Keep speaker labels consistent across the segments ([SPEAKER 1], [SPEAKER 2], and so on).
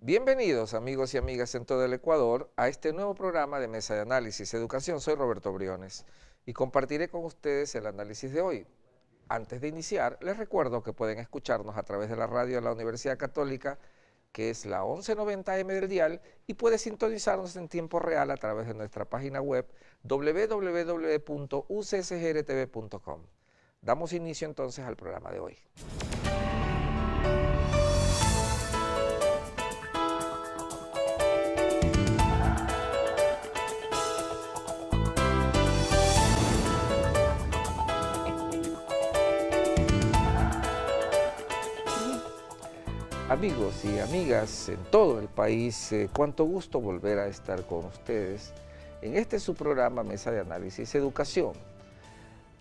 [SPEAKER 1] Bienvenidos amigos y amigas en todo el Ecuador a este nuevo programa de Mesa de Análisis Educación. Soy Roberto Briones y compartiré con ustedes el análisis de hoy. Antes de iniciar, les recuerdo que pueden escucharnos a través de la radio de la Universidad Católica, que es la 1190M del dial, y puede sintonizarnos en tiempo real a través de nuestra página web www.ucsgrtv.com. Damos inicio entonces al programa de hoy. amigos y amigas en todo el país, eh, cuánto gusto volver a estar con ustedes en este su programa Mesa de Análisis Educación.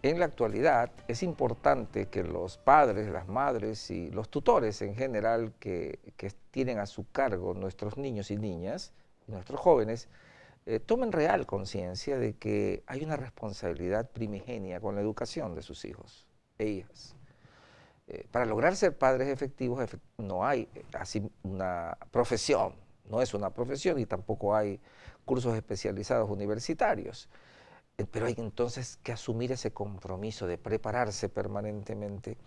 [SPEAKER 1] En la actualidad es importante que los padres, las madres y los tutores en general que, tienen a su cargo nuestros niños y niñas, nuestros jóvenes, eh, tomen real conciencia de que hay una responsabilidad primigenia con la educación de sus hijos e hijas. Eh, para lograr ser padres efectivos no hay eh, así una profesión, no es una profesión y tampoco hay cursos especializados universitarios. Eh, pero hay entonces que asumir ese compromiso de prepararse permanentemente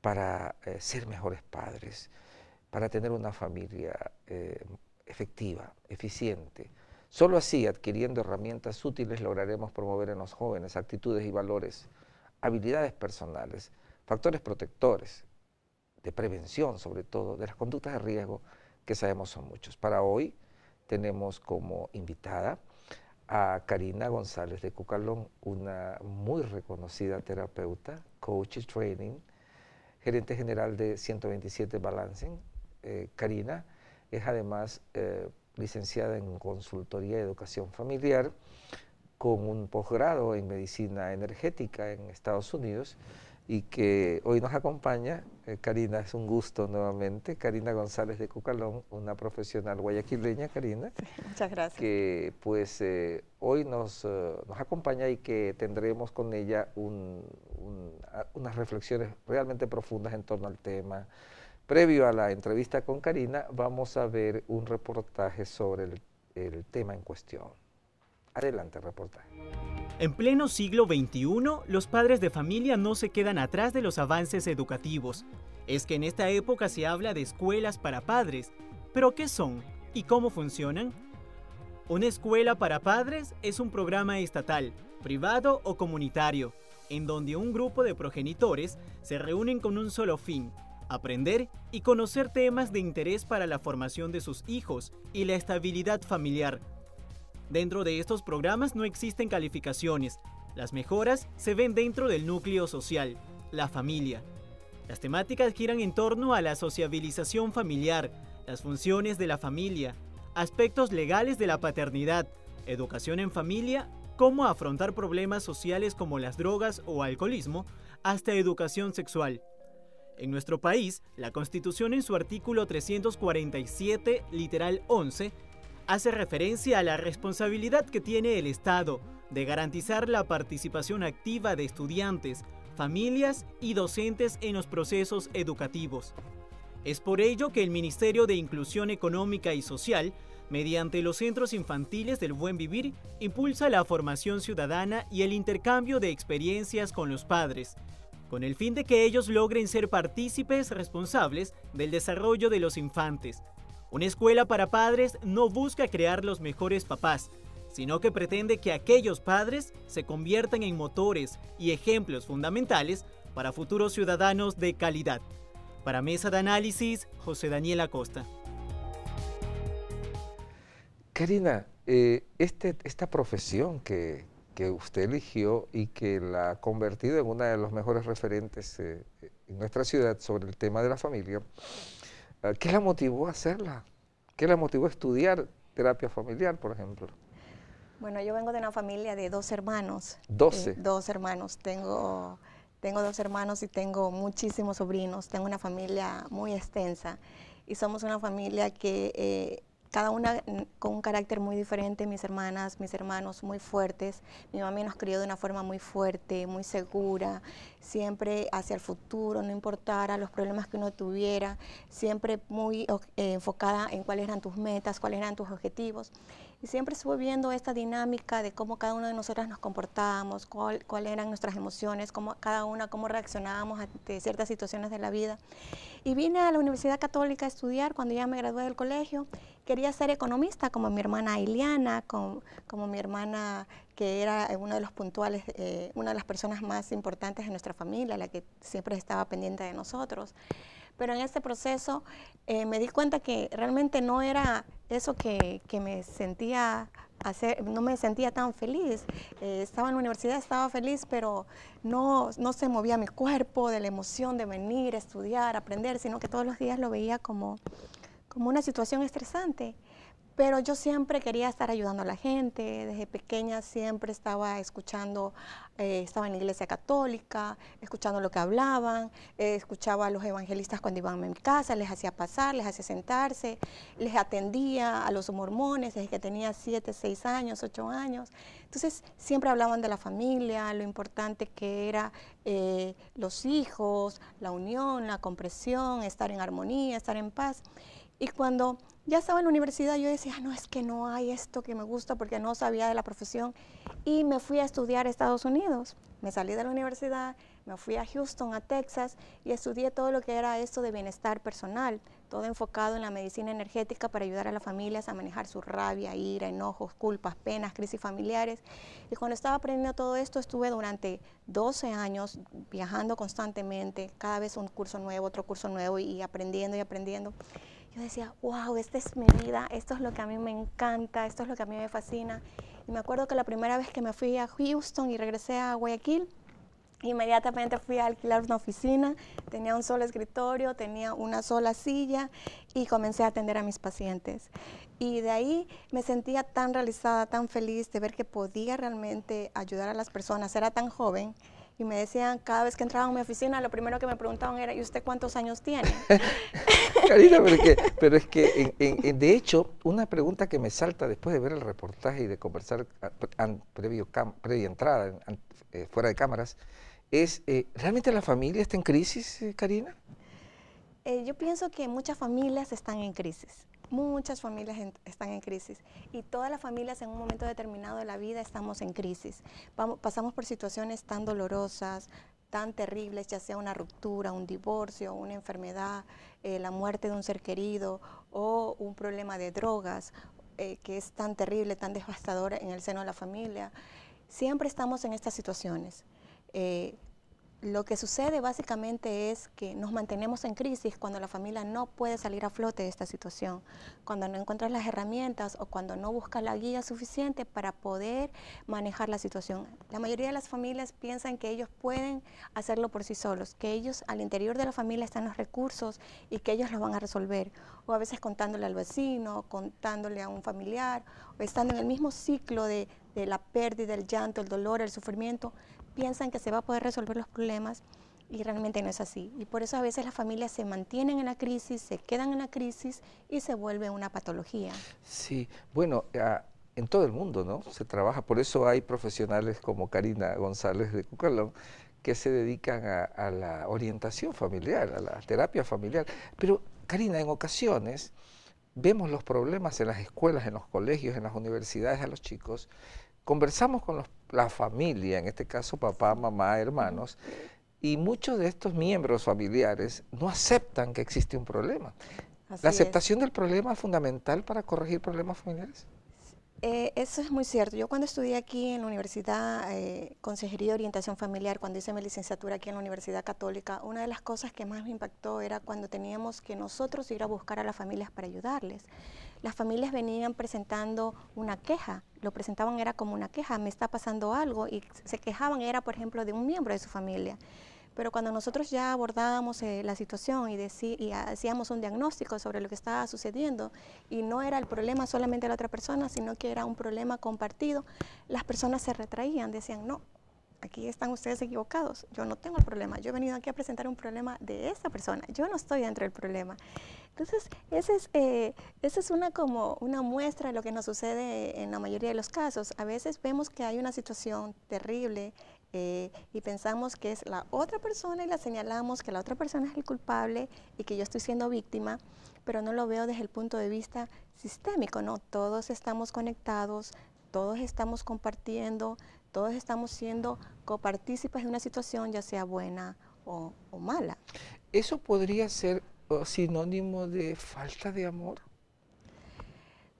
[SPEAKER 1] para ser mejores padres, para tener una familia efectiva, eficiente. Solo así, adquiriendo herramientas útiles, lograremos promover en los jóvenes actitudes y valores, habilidades personales, factores protectores de prevención, sobre todo, de las conductas de riesgo que sabemos son muchos. Para hoy tenemos como invitada a Karina González de Cucalón, una muy reconocida terapeuta, coach y training, gerente general de 127 Balancing. Eh, Karina es además eh, licenciada en consultoría de educación familiar, con un posgrado en medicina energética en Estados Unidos y que hoy nos acompaña. Eh, Karina, es un gusto nuevamente. Karina González de Cucalón, una profesional guayaquileña, Karina. muchas gracias. Que pues eh, hoy nos, eh, nos, acompaña y que tendremos con ella unas reflexiones realmente profundas en torno al tema. Previo a la entrevista con Karina, vamos a ver un reportaje sobre el tema en cuestión.
[SPEAKER 2] Adelante, reporta En pleno siglo XXI, los padres de familia no se quedan atrás de los avances educativos. Es que en esta época se habla de escuelas para padres. ¿Pero qué son y cómo funcionan? Una escuela para padres es un programa estatal, privado o comunitario, en donde un grupo de progenitores se reúnen con un solo fin, aprender y conocer temas de interés para la formación de sus hijos y la estabilidad familiar Dentro de estos programas no existen calificaciones. Las mejoras se ven dentro del núcleo social, la familia. Las temáticas giran en torno a la sociabilización familiar, las funciones de la familia, aspectos legales de la paternidad, educación en familia, cómo afrontar problemas sociales como las drogas o alcoholismo, hasta educación sexual. En nuestro país, la Constitución en su artículo 347, literal 11, hace referencia a la responsabilidad que tiene el Estado de garantizar la participación activa de estudiantes, familias y docentes en los procesos educativos. Es por ello que el Ministerio de Inclusión Económica y Social, mediante los Centros Infantiles del Buen Vivir, impulsa la formación ciudadana y el intercambio de experiencias con los padres, con el fin de que ellos logren ser partícipes responsables del desarrollo de los infantes una escuela para padres no busca crear los mejores papás, sino que pretende que aquellos padres se conviertan en motores y ejemplos fundamentales para futuros ciudadanos de calidad. Para Mesa de Análisis, José Daniel Acosta.
[SPEAKER 1] Karina, eh, este, esta profesión que, usted eligió y que la ha convertido en una de los mejores referentes eh, en nuestra ciudad sobre el tema de la familia, eh, ¿qué la motivó a hacerla? ¿Qué le motivó a estudiar terapia familiar, por ejemplo?
[SPEAKER 3] Bueno, yo vengo de una familia de dos hermanos. ¿Doce? Eh, dos hermanos. Tengo, tengo dos hermanos y tengo muchísimos sobrinos. Tengo una familia muy extensa y somos una familia que eh, cada una mm, con un carácter muy diferente, mis hermanas, mis hermanos muy fuertes. Mi mamá nos crió de una forma muy fuerte, muy segura, siempre hacia el futuro, no importara los problemas que uno tuviera, siempre muy eh, enfocada en cuáles eran tus metas, cuáles eran tus objetivos y siempre estuve viendo esta dinámica de cómo cada una de nosotras nos comportábamos, cuáles eran nuestras emociones, cómo cada una, cómo reaccionábamos ante ciertas situaciones de la vida. Y vine a la Universidad Católica a estudiar cuando ya me gradué del colegio. Quería ser economista como mi hermana Iliana, como, mi hermana que era eh, uno de los puntuales, eh, una de las personas más importantes de nuestra familia, la que siempre estaba pendiente de nosotros pero en este proceso eh, me di cuenta que realmente no era eso que, me sentía hacer, no me sentía tan feliz. Eh, estaba en la universidad, estaba feliz, pero no, se movía mi cuerpo de la emoción de venir, estudiar, aprender, sino que todos los días lo veía como, como una situación estresante pero yo siempre quería estar ayudando a la gente, desde pequeña siempre estaba escuchando eh, estaba en la iglesia católica, escuchando lo que hablaban, eh, escuchaba a los evangelistas cuando iban a mi casa, les hacía pasar, les hacía sentarse, les atendía a los mormones desde que tenía siete, seis años, ocho años. Entonces siempre hablaban de la familia, lo importante que era eh, los hijos, la unión, la compresión, estar en armonía, estar en paz. Y cuando ya estaba en la universidad, yo decía, ah, no, es que no hay esto que me gusta porque no sabía de la profesión. Y me fui a estudiar a Estados Unidos. Me salí de la universidad, me fui a Houston, a Texas, y estudié todo lo que era esto de bienestar personal, todo enfocado en la medicina energética para ayudar a las familias a manejar su rabia, ira, enojos, culpas, penas, crisis familiares. Y cuando estaba aprendiendo todo esto, estuve durante 12 años viajando constantemente, cada vez un curso nuevo, otro curso nuevo, y aprendiendo y aprendiendo yo decía, wow, esta es mi vida, esto es lo que a mí me encanta, esto es lo que a mí me fascina. Y me acuerdo que la primera vez que me fui a Houston y regresé a Guayaquil, Inmediatamente fui a alquilar una oficina, tenía un solo escritorio, tenía una sola silla y comencé a atender a mis pacientes. Y de ahí me sentía tan realizada, tan feliz de ver que podía realmente ayudar a las personas. Era tan joven y me decían, cada vez que entraba a mi oficina, lo primero que me preguntaban era, ¿y usted cuántos años tiene?
[SPEAKER 1] Karina, pero es que, pero es que de hecho, una pregunta que me salta después de ver el reportaje y de conversar ah, previo previa entrada, eh, fuera de cámaras, es, eh, ¿realmente la familia está en crisis, eh, Karina?
[SPEAKER 3] yo pienso que muchas familias están en crisis muchas familias están en crisis y todas las familias en un momento determinado de la vida estamos en crisis. pasamos por situaciones tan dolorosas, tan terribles, ya sea una ruptura, un divorcio, una enfermedad, eh, la muerte de un ser querido o un problema de drogas, eh, que es tan terrible, tan devastador en el seno de la familia. Siempre estamos en estas situaciones. Eh, lo que sucede básicamente es que nos mantenemos en crisis cuando la familia no puede salir a flote de esta situación, cuando no encuentras las herramientas o cuando no buscas la guía suficiente para poder manejar la situación. La mayoría de las familias piensan que ellos pueden hacerlo por sí solos, que ellos al interior de la familia están los recursos y que ellos los van a resolver, o a veces contándole al vecino, contándole a un familiar, o estando en el mismo ciclo de, de la pérdida, el llanto, el dolor, el sufrimiento, piensan que se va a poder resolver los problemas y realmente no es así. Y por eso a veces las familias se mantienen en la crisis, se quedan en la crisis y se vuelve una patología.
[SPEAKER 1] Sí, bueno, en todo el mundo, ¿no? Se trabaja, por eso hay profesionales como Karina González de Cucalón que se dedican a, a la orientación familiar, a la terapia familiar. Pero, Karina, en ocasiones vemos los problemas en las escuelas, en los colegios, en las universidades a los chicos, conversamos con los la familia, en este caso papá, mamá, hermanos, y muchos de estos miembros familiares no aceptan que existe un problema. ¿La aceptación del problema es fundamental para corregir problemas familiares?
[SPEAKER 3] Eh, eso es muy cierto. Yo cuando estudié aquí en la Universidad eh, Consejería de Orientación Familiar, cuando hice mi licenciatura aquí en la Universidad Católica, una de las cosas que más me impactó era cuando teníamos que nosotros ir a buscar a las familias para ayudarles las familias venían presentando una queja, lo presentaban era como una queja, me está pasando algo y se quejaban era por ejemplo de un miembro de su familia. Pero cuando nosotros ya abordábamos eh, la situación y, y, hacíamos un diagnóstico sobre lo que estaba sucediendo y no era el problema solamente de la otra persona, sino que era un problema compartido, las personas se retraían, decían, no, aquí están ustedes equivocados, yo no tengo el problema, yo he venido aquí a presentar un problema de esa persona, yo no estoy dentro del problema. Entonces, eh, esa es, es una, como una muestra de lo que nos sucede en la mayoría de los casos. A veces vemos que hay una situación terrible eh, y pensamos que es la otra persona y la señalamos que la otra persona es el culpable y que yo estoy siendo víctima, pero no lo veo desde el punto de vista sistémico, ¿no? Todos estamos conectados, todos estamos compartiendo, todos estamos siendo copartícipes de una situación, ya sea buena o,
[SPEAKER 1] mala. ¿Eso podría ser oh, sinónimo de falta de amor?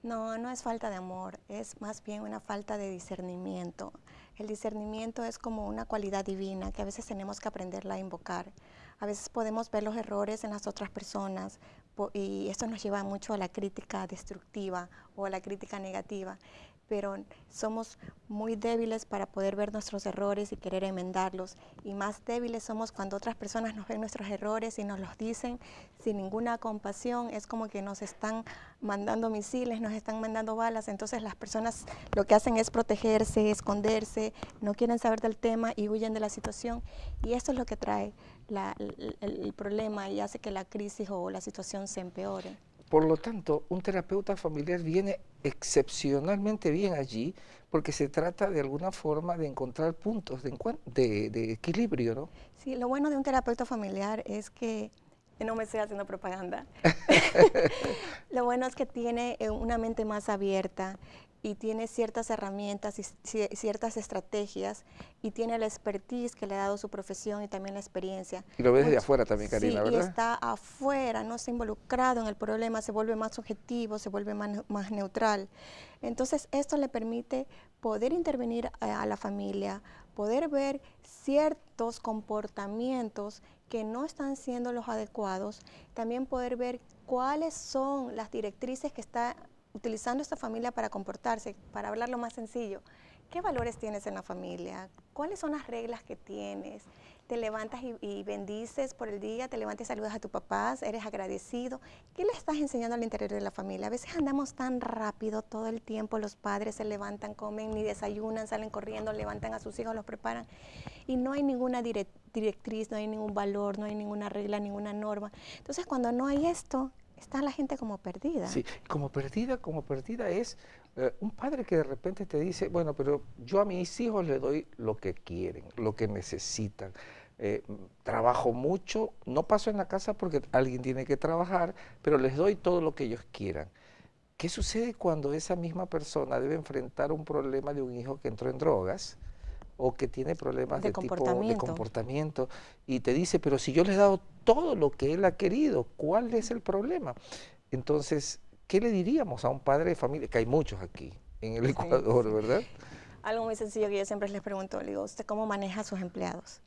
[SPEAKER 3] No, no es falta de amor, es más bien una falta de discernimiento. El discernimiento es como una cualidad divina que a veces tenemos que aprenderla a invocar. A veces podemos ver los errores en las otras personas y esto nos lleva mucho a la crítica destructiva o a la crítica negativa pero somos muy débiles para poder ver nuestros errores y querer enmendarlos. Y más débiles somos cuando otras personas nos ven nuestros errores y nos los dicen sin ninguna compasión. Es como que nos están mandando misiles, nos están mandando balas. Entonces las personas lo que hacen es protegerse, esconderse, no quieren saber del tema y huyen de la situación. Y esto es lo que trae el problema y hace que la crisis o la situación se empeore.
[SPEAKER 1] Por lo tanto, un terapeuta familiar viene excepcionalmente bien allí porque se trata de alguna forma de encontrar puntos de, equilibrio, ¿no?
[SPEAKER 3] Sí, lo bueno de un terapeuta familiar es que no me estoy haciendo propaganda. lo bueno es que tiene eh, una mente más abierta y tiene ciertas herramientas y ciertas estrategias y tiene la expertise que le ha dado su profesión y también la experiencia. Y lo ves de desde
[SPEAKER 1] afuera también, Karina, ¿verdad? Y está
[SPEAKER 3] afuera, no está involucrado en el problema, se vuelve más objetivo, se vuelve más, neutral. Entonces, esto le permite poder intervenir a, a la familia, poder ver ciertos comportamientos que no están siendo los adecuados, también poder ver cuáles son las directrices que está utilizando esta familia para comportarse, para hablar lo más sencillo, ¿qué valores tienes en la familia? ¿Cuáles son las reglas que tienes? ¿Te levantas y, bendices por el día? ¿Te levantas y saludas a tu papá, ¿Eres agradecido? ¿Qué le estás enseñando al interior de la familia? A veces andamos tan rápido todo el tiempo, los padres se levantan, comen, ni desayunan, salen corriendo, levantan a sus hijos, los preparan y no hay ninguna directriz, no hay ningún valor, no hay ninguna regla, ninguna norma. Entonces cuando no hay esto, está la gente como perdida. Sí,
[SPEAKER 1] como perdida, como perdida es eh, un padre que de repente te dice, bueno, pero yo a mis hijos le doy lo que quieren, lo que necesitan. Eh, trabajo mucho, no paso en la casa porque alguien tiene que trabajar, pero les doy todo lo que ellos quieran. ¿Qué sucede cuando esa misma persona debe enfrentar un problema de un hijo que entró en drogas? o que tiene problemas de, comportamiento. Tipo, de comportamiento y te dice, pero si yo les he dado todo lo que él ha querido. ¿Cuál es el problema? Entonces, ¿qué le diríamos a un padre de familia? Que hay muchos aquí en el Ecuador, ¿verdad?
[SPEAKER 3] Algo muy sencillo que yo siempre les pregunto, digo, ¿usted cómo maneja a sus empleados?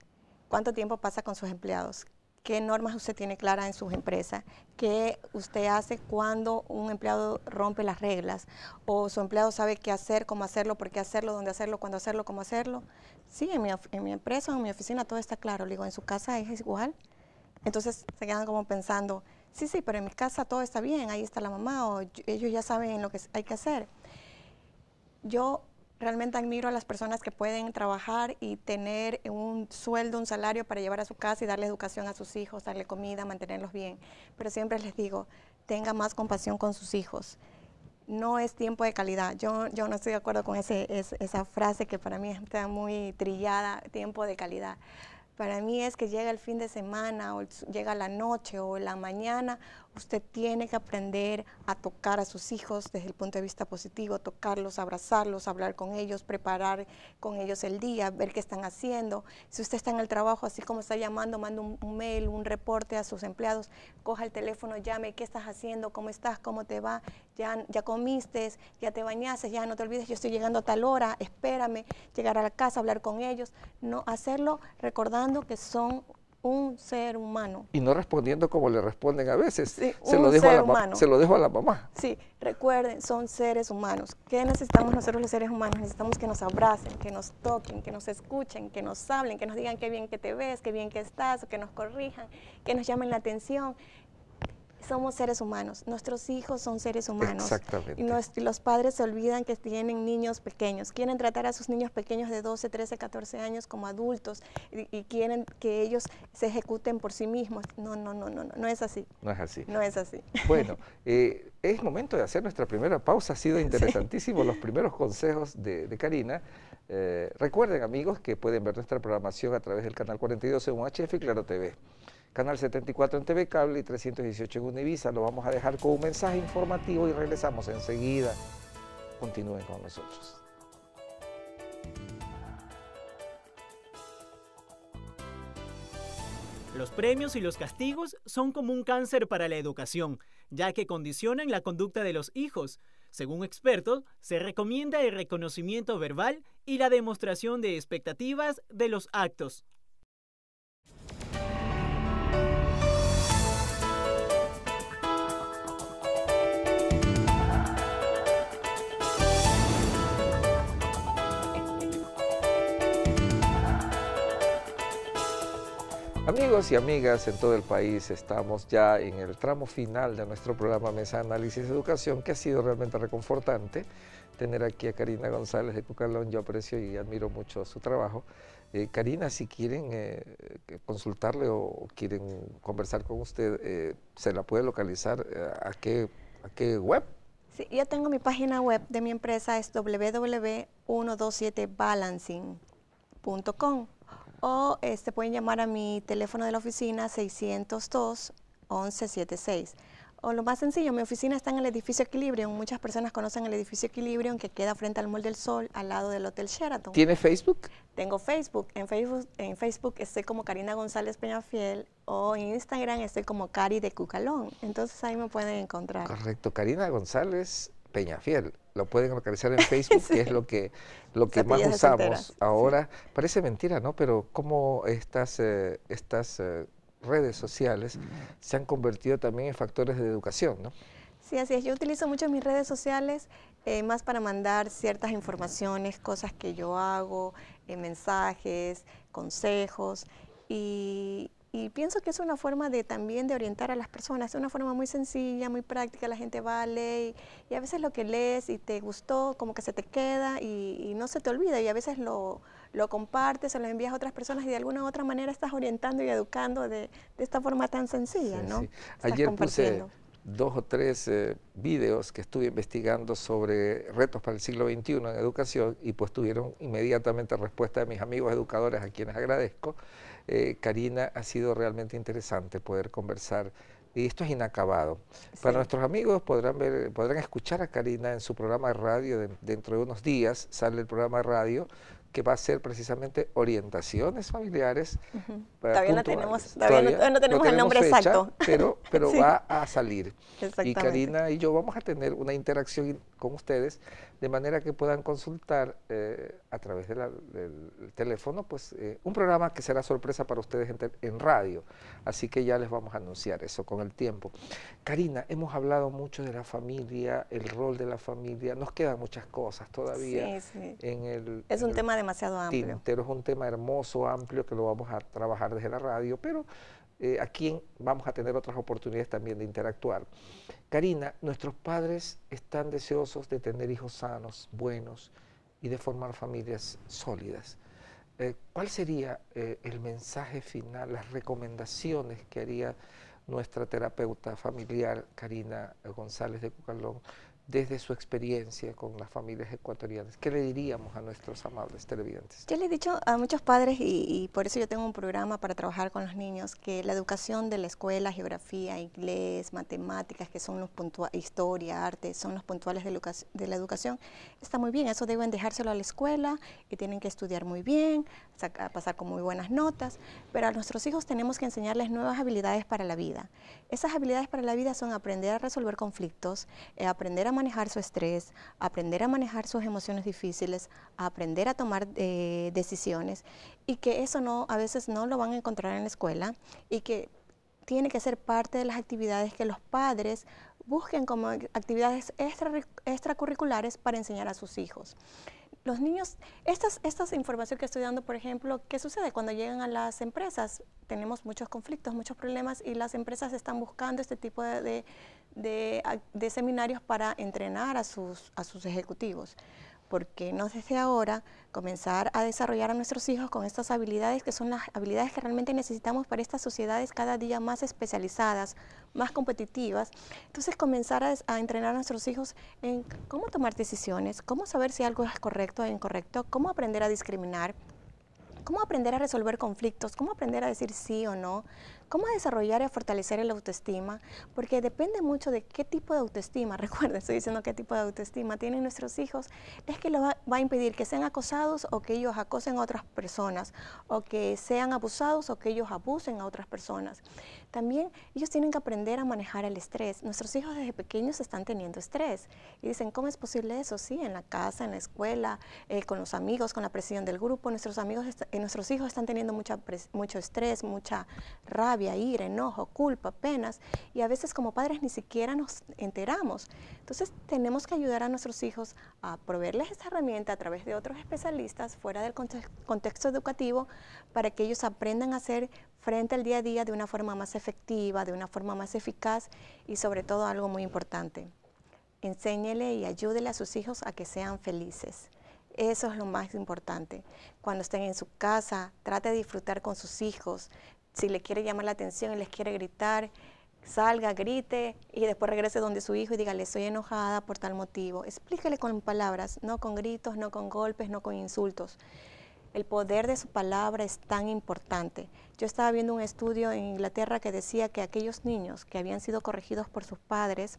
[SPEAKER 3] ¿Cuánto tiempo pasa con sus empleados? ¿Qué normas usted tiene claras en sus empresas? ¿Qué usted hace cuando un empleado rompe las reglas? ¿O su empleado sabe qué hacer, cómo hacerlo, por qué hacerlo, dónde hacerlo, cuándo hacerlo, cómo hacerlo? Sí, en mi, en mi empresa, en mi oficina, todo está claro. digo, en su casa es igual. Entonces se quedan como pensando, sí, sí, pero en mi casa todo está bien, ahí está la mamá o ellos ya saben lo que hay que hacer. Yo realmente admiro a las personas que pueden trabajar y tener un sueldo, un salario para llevar a su casa y darle educación a sus hijos, darle comida, mantenerlos bien. Pero siempre les digo, tenga más compasión con sus hijos. No es tiempo de calidad. Yo, yo no estoy de acuerdo con ese, es, esa frase que para mí está muy trillada, tiempo de calidad. Para mí es que llega el fin de semana o llega la noche o la mañana Usted tiene que aprender a tocar a sus hijos desde el punto de vista positivo, tocarlos, abrazarlos, hablar con ellos, preparar con ellos el día, ver qué están haciendo. Si usted está en el trabajo, así como está llamando, manda un, mail, un reporte a sus empleados, coja el teléfono, llame, qué estás haciendo, cómo estás, cómo te va, ya, ya comiste, ya te bañaste, ya no te olvides, yo estoy llegando a tal hora, espérame, llegar a la casa, hablar con ellos. No hacerlo recordando que son un ser humano.
[SPEAKER 1] Y no respondiendo como le responden a veces. se, lo dejo a la se lo dejo a la mamá.
[SPEAKER 3] Sí, recuerden, son seres humanos. ¿Qué necesitamos nosotros los seres humanos? Necesitamos que nos abracen, que nos toquen, que nos escuchen, que nos hablen, que nos digan qué bien que te ves, qué bien que estás, o que nos corrijan, que nos llamen la atención, somos seres humanos, nuestros hijos son seres humanos. Exactamente. Y, los padres se olvidan que tienen niños pequeños, quieren tratar a sus niños pequeños de 12, 13, 14 años como adultos y, quieren que ellos se ejecuten por sí mismos. No, no, no, no, no, es así.
[SPEAKER 1] No es así. No es así. Bueno, eh, es momento de hacer nuestra primera pausa. Ha sido interesantísimo los primeros consejos de, Karina. Eh, recuerden, amigos, que pueden ver nuestra programación a través del canal 42 de UHF y Claro TV. Canal 74 en TV Cable y 318 en Univisa. Lo vamos a dejar con un mensaje informativo y regresamos enseguida. Continúen con nosotros.
[SPEAKER 2] Los premios y los castigos son como un cáncer para la educación, ya que condicionan la conducta de los hijos. Según expertos, se recomienda el reconocimiento verbal y la demostración de expectativas de los actos.
[SPEAKER 1] Amigos y amigas en todo el país, estamos ya en el tramo final de nuestro programa Mesa Análisis Educación, que ha sido realmente reconfortante tener aquí a Karina González de Cucalón. Yo aprecio y admiro mucho su trabajo. Eh, Karina, si quieren eh, consultarle o quieren conversar con usted, eh, ¿se la puede localizar a, qué, qué web?
[SPEAKER 3] Sí, yo tengo mi página web de mi empresa, es www127 balancingcom o este, pueden llamar a mi teléfono de la oficina 602-1176. O lo más sencillo, mi oficina está en el edificio Equilibrio. Muchas personas conocen el edificio Equilibrio, que queda frente al Mall del Sol, al lado del Hotel Sheraton.
[SPEAKER 1] ¿Tiene Facebook?
[SPEAKER 3] Tengo Facebook. En Facebook, en Facebook estoy como Karina González Peñafiel o en Instagram estoy como Cari de Cucalón. Entonces ahí me pueden encontrar.
[SPEAKER 1] Correcto, Karina González Peñafiel lo pueden localizar en Facebook, que es lo que, lo que más usamos ahora. Parece mentira, ¿no? Pero cómo estas, eh, estas eh, redes sociales se han convertido también en factores de educación, ¿no?
[SPEAKER 3] Sí, así es. Yo utilizo mucho mis redes sociales eh, más para mandar ciertas informaciones, cosas que yo hago, mensajes, consejos. Y, y pienso que es una forma de también de orientar a las personas, es una forma muy sencilla, muy práctica, la gente va, a leer y a veces lo que lees y te gustó, como que se te queda y, no se te olvida y a veces lo, lo compartes o lo envías a otras personas y de alguna u otra manera estás orientando y educando de, de esta forma tan sencilla, Ayer puse
[SPEAKER 1] dos o tres eh, videos que estuve investigando sobre retos para el siglo XXI en educación y pues tuvieron inmediatamente respuesta de mis amigos educadores a quienes agradezco. Eh, Karina, ha sido realmente interesante poder conversar. Y esto es inacabado. Para nuestros amigos podrán, ver, podrán escuchar a Karina en su programa de radio dentro de unos días. Sale el programa de radio que va a ser precisamente orientaciones familiares. todavía, no tenemos, el nombre exacto. Pero, pero va a salir. Y Karina y yo vamos a tener una interacción con ustedes de manera que puedan consultar eh, a través del teléfono pues eh, un programa que será sorpresa para ustedes en, radio. Así que ya les vamos a anunciar eso con el tiempo. Karina, hemos hablado mucho de la familia, el rol de la familia. Nos quedan muchas cosas todavía. En el, es un tema
[SPEAKER 3] demasiado amplio. Tintero
[SPEAKER 1] es un tema hermoso, amplio, que lo vamos a trabajar desde la radio, pero eh, aquí vamos a tener otras oportunidades también de interactuar. Karina, nuestros padres están deseosos de tener hijos sanos, buenos y de formar familias sólidas. Eh, ¿Cuál sería eh, el mensaje final, las recomendaciones que haría nuestra terapeuta familiar Karina González de Cucalón desde su experiencia con las familias ecuatorianas, ¿qué le diríamos a nuestros amables televidentes?
[SPEAKER 3] Yo le he dicho a muchos padres, y, por eso yo tengo un programa para trabajar con los niños, que la educación de la escuela, geografía, inglés, matemáticas, que son los puntuales, historia, arte, son los puntuales de, la educación, está muy bien, eso deben dejárselo a la escuela, y tienen que estudiar muy bien, pasar con muy buenas notas, pero a nuestros hijos tenemos que enseñarles nuevas habilidades para la vida, esas habilidades para la vida son aprender a resolver conflictos, eh, aprender a manejar su estrés, aprender a manejar sus emociones difíciles, aprender a tomar eh, decisiones y que eso no a veces no lo van a encontrar en la escuela y que tiene que ser parte de las actividades que los padres busquen como actividades extracurriculares para enseñar a sus hijos los niños, estas, información que estoy dando, por ejemplo, ¿qué sucede cuando llegan a las empresas? Tenemos muchos conflictos, muchos problemas y las empresas están buscando este tipo de, seminarios para entrenar a sus ejecutivos porque no desde ahora comenzar a desarrollar a nuestros hijos con estas habilidades que son las habilidades que realmente necesitamos para estas sociedades cada día más especializadas, más competitivas? Entonces comenzar a, a entrenar a nuestros hijos en cómo tomar decisiones, cómo saber si algo es correcto o incorrecto, cómo aprender a discriminar, cómo aprender a resolver conflictos, cómo aprender a decir sí o no, cómo desarrollar y fortalecer el autoestima, porque depende mucho de qué tipo de autoestima, recuerden, estoy diciendo qué tipo de autoestima tienen nuestros hijos, es que lo va, va a impedir que sean acosados o que ellos acosen a otras personas, o que sean abusados o que ellos abusen a otras personas también ellos tienen que aprender a manejar el estrés. Nuestros hijos desde pequeños están teniendo estrés y dicen, ¿cómo es posible eso? Sí, en la casa, en la escuela, eh, con los amigos, con la presión del grupo, nuestros, amigos eh, nuestros hijos están teniendo mucha mucho estrés, mucha rabia, ira, enojo, culpa, penas y a veces como padres ni siquiera nos enteramos. Entonces tenemos que ayudar a nuestros hijos a proveerles esta herramienta a través de otros especialistas fuera del contexto educativo para que ellos aprendan a hacer frente al día a día de una forma más efectiva, de una forma más eficaz y sobre todo algo muy importante, enséñele y ayúdele a sus hijos a que sean felices. Eso es lo más importante. Cuando estén en su casa, trate de disfrutar con sus hijos. Si le quiere llamar la atención y les quiere gritar, salga, grite y después regrese donde su hijo y dígale, estoy enojada por tal motivo. Explíquele con palabras, no con gritos, no con golpes, no con insultos. El poder de su palabra es tan importante. Yo estaba viendo un estudio en Inglaterra que decía que aquellos niños que habían sido corregidos por sus padres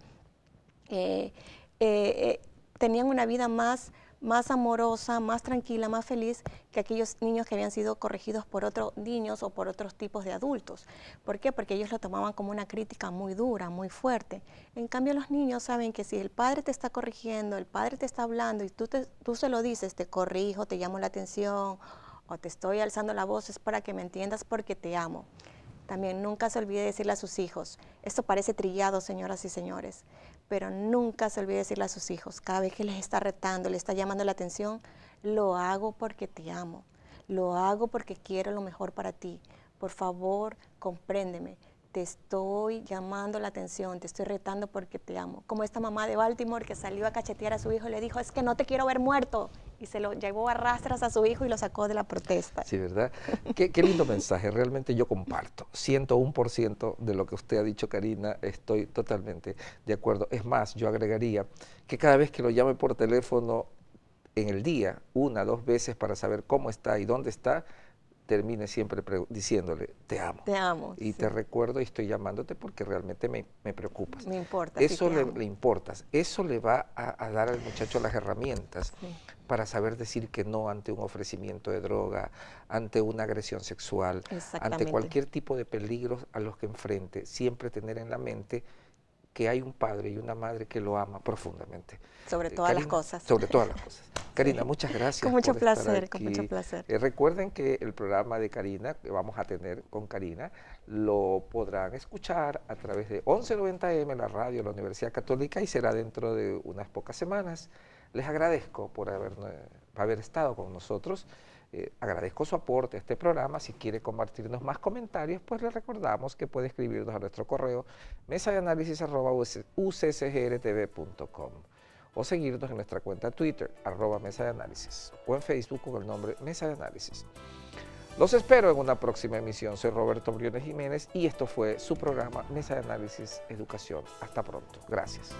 [SPEAKER 3] eh, eh, eh, tenían una vida más más amorosa, más tranquila, más feliz que aquellos niños que habían sido corregidos por otros niños o por otros tipos de adultos. ¿Por qué? Porque ellos lo tomaban como una crítica muy dura, muy fuerte. En cambio, los niños saben que si el padre te está corrigiendo, el padre te está hablando y tú, tú se lo dices, te corrijo, te llamo la atención o te estoy alzando la voz, es para que me entiendas porque te amo. También nunca se olvide decirle a sus hijos, esto parece trillado, señoras y señores, pero nunca se olvide decirle a sus hijos, cada vez que les está retando, les está llamando la atención, lo hago porque te amo, lo hago porque quiero lo mejor para ti. Por favor, compréndeme. Te estoy llamando la atención, te estoy retando porque te amo. Como esta mamá de Baltimore que salió a cachetear a su hijo y le dijo, es que no te quiero ver muerto y se lo llevó a rastras a su hijo y lo sacó de la protesta.
[SPEAKER 1] Sí, ¿verdad? qué, lindo mensaje, realmente yo comparto. 101% de lo que usted ha dicho, Karina, estoy totalmente de acuerdo. Es más, yo agregaría que cada vez que lo llame por teléfono en el día, una, dos veces para saber cómo está y dónde está, termine siempre diciéndole, te amo. Te amo. Y te recuerdo y estoy llamándote porque realmente me, preocupas.
[SPEAKER 3] Me importa. Eso le,
[SPEAKER 1] importas. Eso le va a, dar al muchacho las herramientas para saber decir que no ante un ofrecimiento de droga, ante una agresión sexual, ante cualquier tipo de peligros a los que enfrente. Siempre tener en la mente que hay un padre y una madre que lo ama profundamente.
[SPEAKER 3] Sobre eh, todas las cosas. Sobre
[SPEAKER 1] todas las cosas. Karina, muchas gracias. Con mucho por placer, estar aquí. con mucho placer. Eh, recuerden que el programa de Karina, que vamos a tener con Karina, lo podrán escuchar a través de 1190M, la radio de la Universidad Católica, y será dentro de unas pocas semanas. Les agradezco por haber, haber estado con nosotros. Eh, agradezco su aporte a este programa. Si quiere compartirnos más comentarios, pues le recordamos que puede escribirnos a nuestro correo mesa de análisis arroba o seguirnos en nuestra cuenta Twitter, arroba Mesa de Análisis, o en Facebook con el nombre Mesa de Análisis. Los espero en una próxima emisión. Soy Roberto Briones Jiménez y esto fue su programa Mesa de Análisis Educación. Hasta pronto. Gracias.